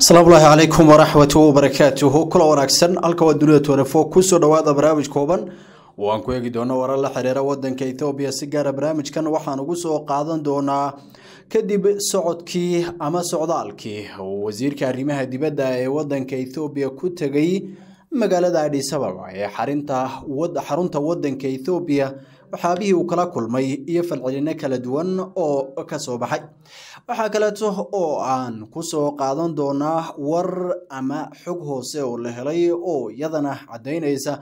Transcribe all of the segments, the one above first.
asalaamu ulaahi calaykum waraxmatu wabarakaatuhu kula wanaagsan halka waa dunida toanefo kusoo dhowaada barnaamij kooban oo aan ku eegi doono warar la xiriira wadanka etoobiya si gaara ah barnaamijkan waxaan ugu soo qaadan doonaa kadib socodkii ama socdaalkii wasiirka arrimaha dibadda ee wadanka ethoobiya ku tegay magaalada adhisababa ee xarunta wadanka ethoobiya waxyaabihii uu kala kulmay iyo falcelino kala duwan oo ka soo baxay waxaa kaleeto oo aan ku soo qaadan doonaa war ama xog hoose oo la helay oo iyadana caddaynaysa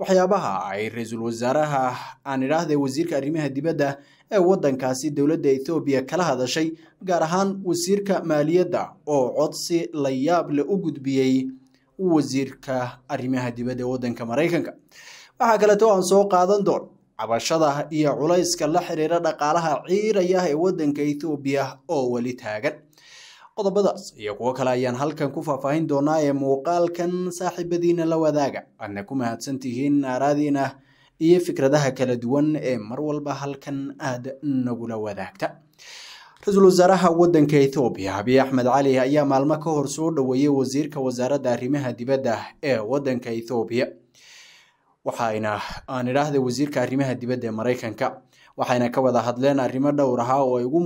waxyaabaha ay ra-iisul wasaaraha aan idhaahde wasiirka arrimaha dibadda ee waddankaasi dowladda ethoobiya kala hadashay gaar ahaan wasiirka maaliyadda oo codsi la yaableh u gudbiyey wasiirka arrimaha dibadda ee waddanka maraykanka waxaa kaleeto aan soo qaadan doon cabashada iyo culayska la xiriira dhaqaalaha ciiraya ee waddanka ethoobiya oo weli taagan qodobadaas iyo kuwo kale ayaan halkan ku faahfaahin doonaa ee muuqaalkan saaxiibadiina la wadaaga aadna ku mahadsan tihiin naaraadiina iyo fikradaha kala duwan ee mar walba halkan aada nagula wadaagta ra-iisul wasaaraha wadanka ethoobiya abiy axmed cali ayaa maalmo ka hor soo dhoweeyey wasiirka wasaaradda arrimaha dibadda ee wadanka ethoobiya waxayna aan idhaahday wasiirka arrimaha dibadda ee maraykanka waxayna ka wada hadleen arrimo dhowr ahaa oo ay ugu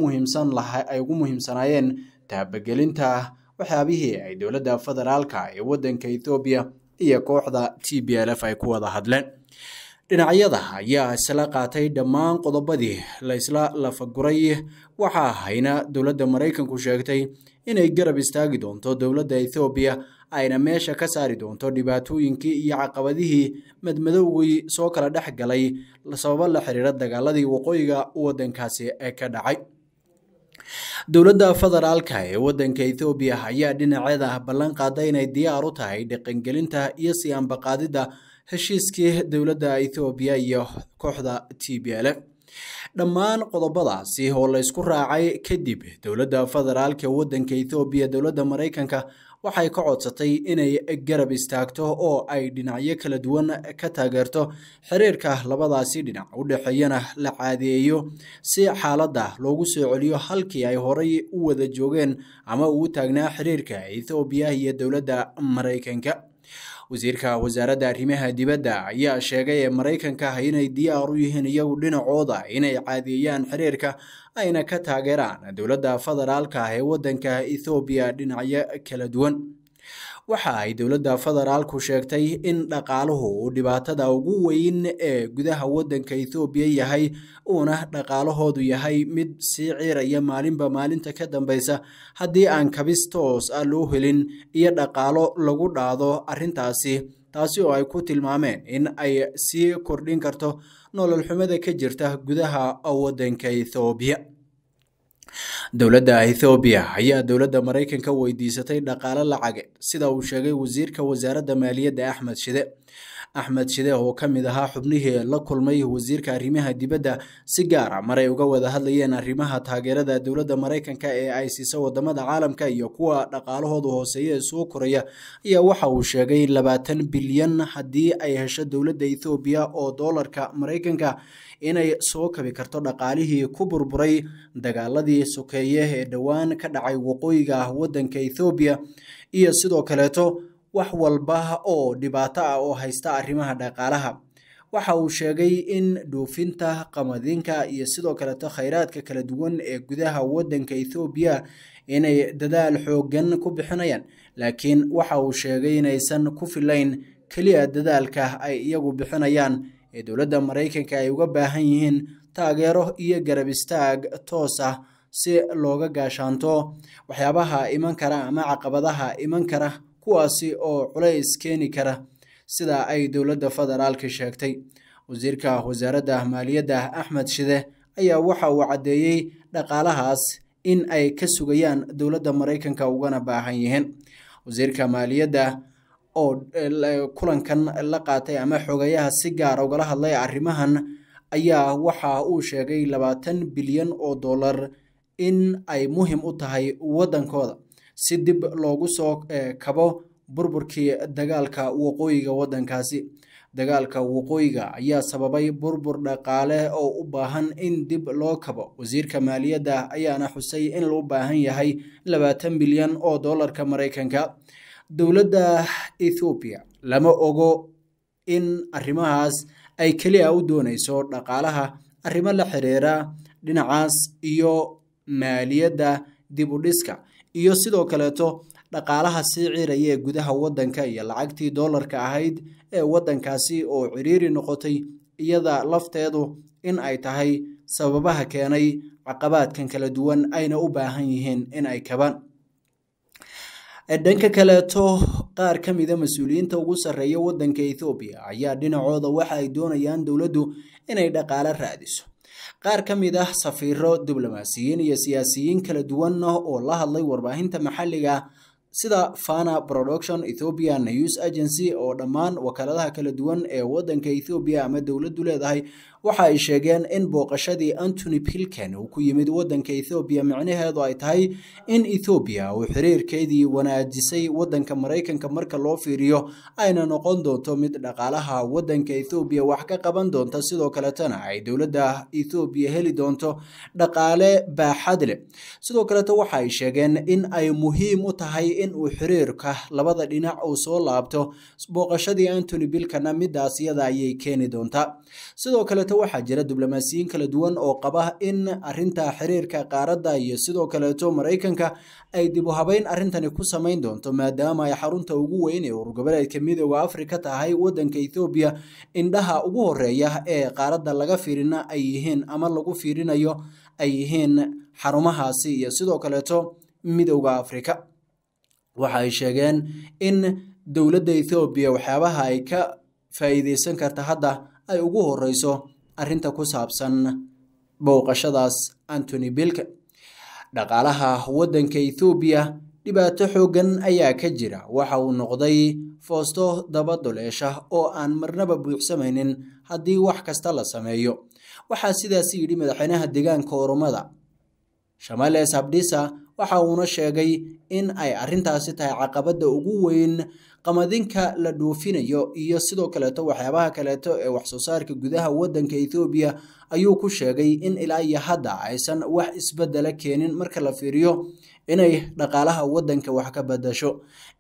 muhiimsanaayeen taabagelinta waxyaabihii ay dowladda federaalka ee waddanka ethoobiya iyo kooxda t b l f ay ku wada hadleen dhinacyada ayaa isla qaatay dhammaan qodobadii la isla lafaguray waxa ahayna dowladda maraykanku sheegtay inay garab istaagi doonto dowladda ethoobiya ayna meesha ka saari doonto dhibaatooyinkii iyo caqabadihii madmadowgii soo kala dhex galay sababo la xiriira dagaaladii waqooyiga waddankaasi ee ka dhacay dowladda federaalka ee waddanka ethoobiya ayaa dhinaceeda ballan qaaday inay diyaar u tahay dhaqangelinta iyo siyaanbaqaadida heshiiskii dowladda ethoobiya iyo kooxda t b l f dhammaan qodobadaasi oo laysku raacay kadib dowladda federaalka waddanka ethoobiya dowladda maraykanka waxay ka codsatay inay garab istaagto oo ay dhinacyo kala duwan ka taageerto xiriirka labadaasi dhinac u dhexeeyana la caadeeyo si xaaladda loogu soo celiyo halkii ay horay u wada joogeen ama ugu taagnaa xiriirka ethoobiya iyo dowladda maraykanka wasiirka wasaaradda arrimaha dibadda ayaa sheegay ee maraykanka ah inay diyaar u yihiin iyagu dhinacooda inay caadiyeyaan xiriirka ayna ka taageeraan dowladda federaalka ah ee waddanka ethoobiya dhinacyo kala duwan waxa ay dowladda federaalku sheegtay in dhaqaaluhu uu dhibaatada ugu weyn ee gudaha waddanka ethoobiya yahay uuna dhaqaalahoodu yahay mid sii ciiraya maalinba maalinta ka dambaysa haddii aan kabis toos ah loo helin iyo dhaqaalo lagu dhaado arrintaasi taasi oo ay ku tilmaameen in ay sii kordhin karto nolol xumada ka jirta gudaha waddanka etoobiya dowladda ethoobiya ayaa dowladda maraykanka weydiisatay dhaqaale lacage sida uu sheegay wasiirka wasaaradda maaliyadda axmed shide axmed shideeh oo ka mid ahaa xubnihii la kulmay wasiirka arrimaha dibadda si gaara a ah mar ay uga wada hadlayeen arrimaha taageerada dowladda maraykanka ee ay siisa wadamada caalamka iyo kuwa dhaqaalahoodu hooseeya ee soo koraya ayaa waxa uu sheegay labaatan bilyan haddii ay hesho dowladda ethoobiya oo doolarka maraykanka inay soo kabi karto dhaqaalihii ku burburay dagaaladii sokeeye ee dhowaan ka dhacay waqooyiga ah waddanka ethoobiya iyo sidoo kaleeto wax walba oo dhibaato ah oo haysta arrimaha dhaqaalaha waxa uu sheegay in dhuufinta qamadinka iyo sidoo kaleto khayraadka kala duwan ee gudaha waddanka ethoobiya inay dadaal xooggan ku bixinayaan laakiin waxa uu sheegay inaysan ku filayn keliya dadaalka ay iyagu bixinayaan ee dowladda maraykanka ay uga baahan yihiin taageero iyo garab istaag toos ah si looga gaashaanto waxyaabaha iman kara ama caqabadaha iman kara kuwaasi oo culays keeni kara sida ay dowladda federaalka sheegtay wasiirka wasaaradda maaliyadda axmed shide ayaa waxa uu caddeeyey dhaqaalahaas in ay ka sugayaan dowladda maraykanka ugana baahan yihiin wasiirka maaliyadda oo eh, kulankan la qaatay ama xogayaha si gaara ah ugala hadlay arrimahan ayaa waxa uu sheegay labaatan bilyan oo dollar in ay muhim u tahay waddankooda si dib loogu soo eh, kabo burburkii dagaalka waqooyiga waddankaasi dagaalka waqooyiga ayaa sababay burbur dhaqaale oo u baahan in dib loo kabo wasiirka maaliyadda ayaana xusay in loo baahan yahay labaatan bilyan oo doolarka maraykanka dowladda ethoobiya lama ogo in arrimahaas ay keliya u doonayso dhaqaalaha arrimo la xiriira dhinacaas iyo maaliyadda dib u dhiska iyo sidoo kaleeto dhaqaalaha sii ciiraya gudaha waddanka iyo lacagtii doolarka ahayd ee waddankaasi oo ciriiri noqotay iyada lafteedu in ay tahay sababaha keenay caqabaadkan kala duwan ayna u baahan yihiin in ay kabaan dhanka kaleeto qaar ka mida ah mas-uuliyiinta ugu sarreeya waddanka ethoobiya ayaa dhinacooda waxa ay doonayaan dowladdu inay dhaqaalo raadiso qaar ka mid ah safiiro diblomaasiyiin iyo siyaasiyiin kala duwan ah oo la hadlay warbaahinta maxalliga sida fana production ethopia news agency oo dhammaan wakaaladaha kala duwan ee waddanka ethoobiya ama dowladdu leedahay waxa ay sheegeen in booqashadii antony pilken uu ku yimid waddanka ethoobiya micnaheedu ay tahay in ethoobiya uu xiriirkeedii wanaajisay waddanka maraykanka marka loo fiiriyo ayna noqon doonto mid dhaqaalaha waddanka ethoobiya wax ka qaban doonta sidoo kaletana ay dowladda ethoobiya heli doonto dhaqaale baaxad leh sidoo kaleta waxa ay sheegeen in ay muhiim u tahay in uu xiriirka labada dhinac uu soo laabto booqashadii antony bilkana midaas iyada ayay keeni doonta sidoo kaleto maanta waxaa jira diblomaasiyiin kala duwan oo qaba in arinta xiriirka qaaradda iyo sidoo kaleeto maraykanka ay dib u habeyn arrintani ku samayn doonto maadaama ay xarunta ugu weyn ee ururgoboleedka midooda afrika tahay wadanka ethoobiya indhaha ugu horeeya ee qaaradda laga fiirina ay yihiin ama lagu fiirinayo ay yihiin xarumahaasi iyo sidoo kaleeto midowda afrika waxa ay sheegeen in dowladda ethoobiya waxyaabaha ay ka faa'iideysan karta hadda ay ugu horeyso arinta ku saabsan booqashadaas antony bilka dhaqaalaha waddanka ethoobiya dhibaato xooggan ayaa ka jira waxa uu noqday foosto daba duleesha oo aan marnaba buuxsamaynin haddii wax kasta la sameeyo waxaa sidaasi yidhi madaxweynaha deegaanka oromada shamaales abdhisa waxa uuna sheegay in ay arrintaasi tahay caqabadda ugu weyn qamadinka la dhoofinayo iyo sidoo kaleeto waxyaabaha kaleeto ee waxsoo saarka gudaha waddanka ethoobiya ayuu ku sheegay in ilaa iyo hadda aysan wax isbedela keenin marka la fiiriyo inay dhaqaalaha waddanka wax ka badasho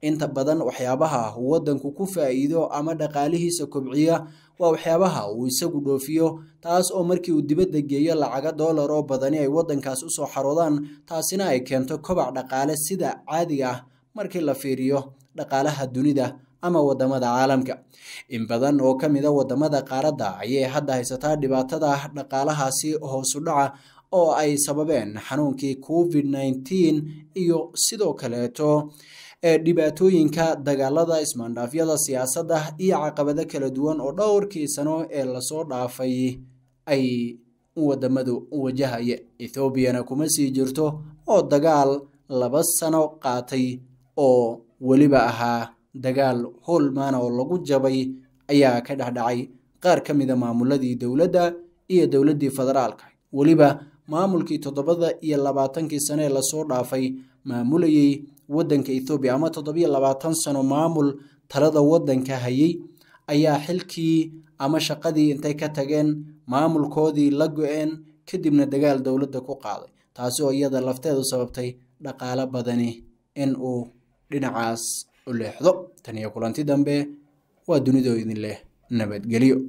inta badan waxyaabaha waddanku ku faa'iido ama dhaqaalihiisa kobciya waa waxyaabaha uu isagu dhoofiyo taas oo markii uu dibadda geeyo lacaga dollar oo badani ay waddankaas usoo xaroodaan taasina ay keento kobac dhaqaale sida caadiga ah markii la fiiriyo dhaqaalaha dunida ama waddamada caalamka in badan oo ka mida ah waddamada qaaradda ayay hadda haysataa dhibaatada dhaqaalahaasi hoosudhaca oo ay sababeen xanuunkii covid nneteen iyo sidoo kaleeto ee dhibaatooyinka dagaalada ismaandhaafyada siyaasadda iyo caqabado kala duwan oo dhowrkii sano ee lasoo dhaafay ay wadamadu wajahaya ethoobiyana kuma sii jirto oo dagaal laba sano qaatay oo weliba ahaa dagaal hoolmaana oo lagu jabay ayaa ka dhexdhacay qaar ka mida ah maamuladii dowladda iyo dowladdii federaalka weliba maamulkii toddobada iyo labaatankii sane ee lasoo dhaafay maamulayey waddanka ethoobiya ama toddobiyo labaatan sano maamul talada waddanka hayay ayaa xilkii ama shaqadii intay ka tageen maamulkoodii la go-een kadibna dagaal dowladda ku qaaday taasi oo iyada lafteedu sababtay dhaqaalo badani in uu dhinacaas u leexdo taniyo kulanti dambe waa dunidoydin leh nabadgelyo